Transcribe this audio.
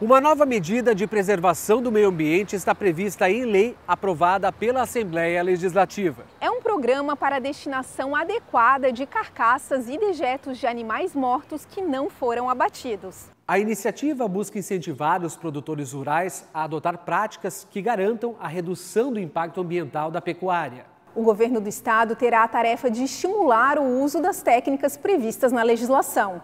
Uma nova medida de preservação do meio ambiente está prevista em lei aprovada pela Assembleia Legislativa. É um programa para a destinação adequada de carcaças e dejetos de animais mortos que não foram abatidos. A iniciativa busca incentivar os produtores rurais a adotar práticas que garantam a redução do impacto ambiental da pecuária. O governo do estado terá a tarefa de estimular o uso das técnicas previstas na legislação.